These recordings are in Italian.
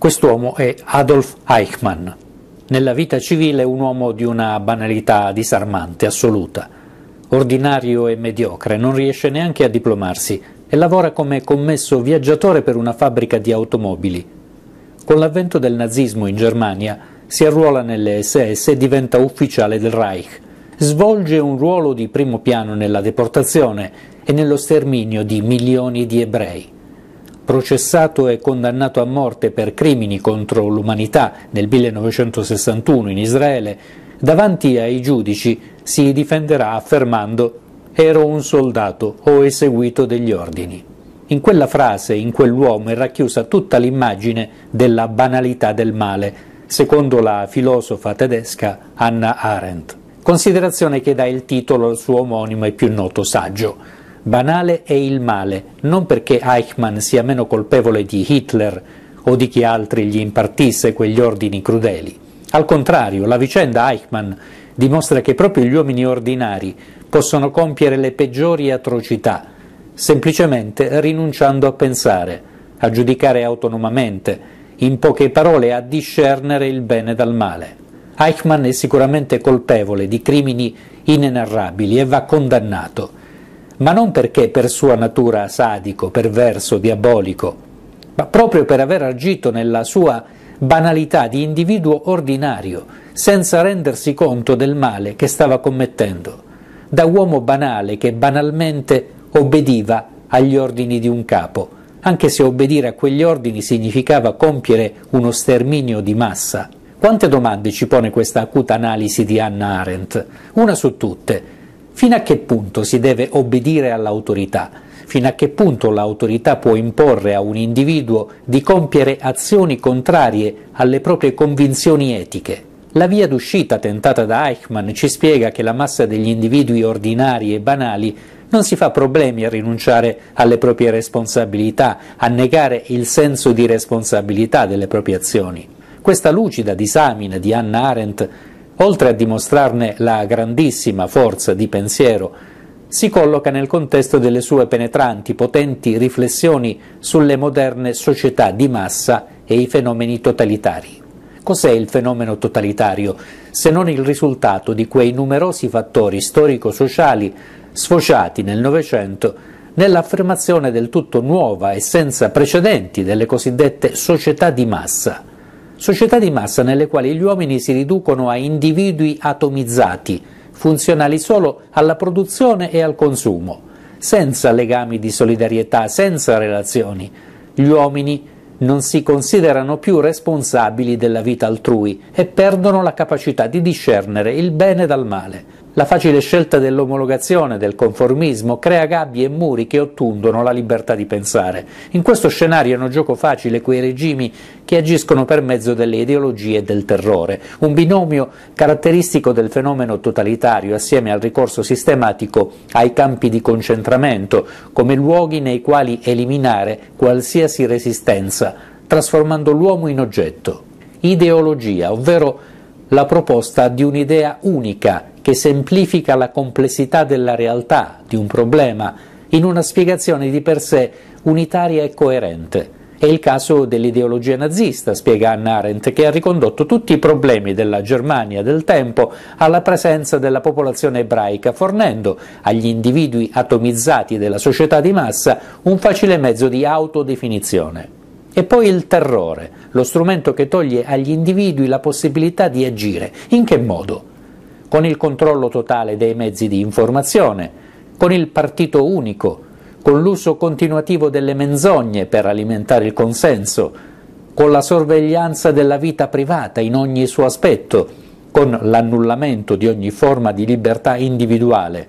Quest'uomo è Adolf Eichmann, nella vita civile un uomo di una banalità disarmante, assoluta. Ordinario e mediocre, non riesce neanche a diplomarsi e lavora come commesso viaggiatore per una fabbrica di automobili. Con l'avvento del nazismo in Germania si arruola nelle SS e diventa ufficiale del Reich. Svolge un ruolo di primo piano nella deportazione e nello sterminio di milioni di ebrei processato e condannato a morte per crimini contro l'umanità nel 1961 in Israele, davanti ai giudici si difenderà affermando ero un soldato, ho eseguito degli ordini. In quella frase, in quell'uomo è racchiusa tutta l'immagine della banalità del male, secondo la filosofa tedesca Anna Arendt, considerazione che dà il titolo al suo omonimo e più noto saggio. Banale è il male, non perché Eichmann sia meno colpevole di Hitler o di chi altri gli impartisse quegli ordini crudeli. Al contrario, la vicenda Eichmann dimostra che proprio gli uomini ordinari possono compiere le peggiori atrocità, semplicemente rinunciando a pensare, a giudicare autonomamente, in poche parole a discernere il bene dal male. Eichmann è sicuramente colpevole di crimini inenarrabili e va condannato ma non perché per sua natura sadico, perverso, diabolico, ma proprio per aver agito nella sua banalità di individuo ordinario, senza rendersi conto del male che stava commettendo, da uomo banale che banalmente obbediva agli ordini di un capo, anche se obbedire a quegli ordini significava compiere uno sterminio di massa. Quante domande ci pone questa acuta analisi di Anna Arendt? Una su tutte. Fino a che punto si deve obbedire all'autorità? Fino a che punto l'autorità può imporre a un individuo di compiere azioni contrarie alle proprie convinzioni etiche? La via d'uscita tentata da Eichmann ci spiega che la massa degli individui ordinari e banali non si fa problemi a rinunciare alle proprie responsabilità, a negare il senso di responsabilità delle proprie azioni. Questa lucida disamina di Anna Arendt oltre a dimostrarne la grandissima forza di pensiero, si colloca nel contesto delle sue penetranti, potenti riflessioni sulle moderne società di massa e i fenomeni totalitari. Cos'è il fenomeno totalitario se non il risultato di quei numerosi fattori storico-sociali sfociati nel Novecento nell'affermazione del tutto nuova e senza precedenti delle cosiddette società di massa, società di massa nelle quali gli uomini si riducono a individui atomizzati, funzionali solo alla produzione e al consumo, senza legami di solidarietà, senza relazioni. Gli uomini non si considerano più responsabili della vita altrui e perdono la capacità di discernere il bene dal male. La facile scelta dell'omologazione, del conformismo, crea gabbie e muri che ottundono la libertà di pensare. In questo scenario hanno gioco facile quei regimi che agiscono per mezzo delle ideologie e del terrore, un binomio caratteristico del fenomeno totalitario assieme al ricorso sistematico ai campi di concentramento, come luoghi nei quali eliminare qualsiasi resistenza, trasformando l'uomo in oggetto. Ideologia, ovvero la proposta di un'idea unica, che semplifica la complessità della realtà, di un problema, in una spiegazione di per sé unitaria e coerente. È il caso dell'ideologia nazista, spiega Anna Arendt, che ha ricondotto tutti i problemi della Germania del tempo alla presenza della popolazione ebraica, fornendo agli individui atomizzati della società di massa un facile mezzo di autodefinizione. E poi il terrore, lo strumento che toglie agli individui la possibilità di agire. In che modo? con il controllo totale dei mezzi di informazione, con il partito unico, con l'uso continuativo delle menzogne per alimentare il consenso, con la sorveglianza della vita privata in ogni suo aspetto, con l'annullamento di ogni forma di libertà individuale,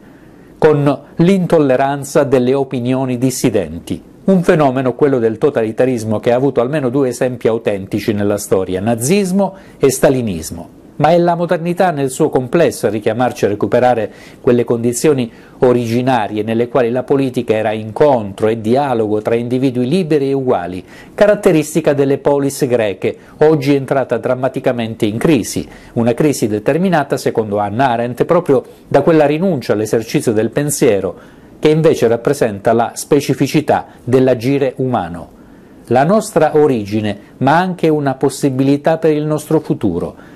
con l'intolleranza delle opinioni dissidenti. Un fenomeno, quello del totalitarismo, che ha avuto almeno due esempi autentici nella storia, nazismo e stalinismo ma è la modernità nel suo complesso a richiamarci a recuperare quelle condizioni originarie nelle quali la politica era incontro e dialogo tra individui liberi e uguali, caratteristica delle polis greche, oggi entrata drammaticamente in crisi, una crisi determinata, secondo Anna Arendt, proprio da quella rinuncia all'esercizio del pensiero che invece rappresenta la specificità dell'agire umano. La nostra origine, ma anche una possibilità per il nostro futuro,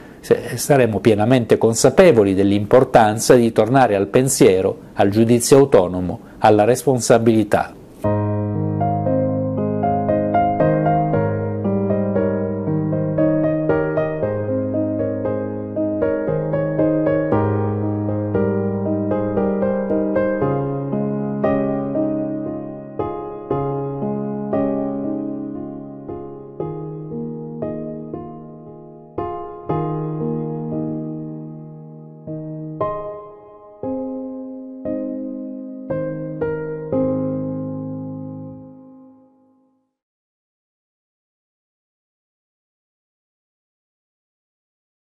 saremo pienamente consapevoli dell'importanza di tornare al pensiero, al giudizio autonomo, alla responsabilità.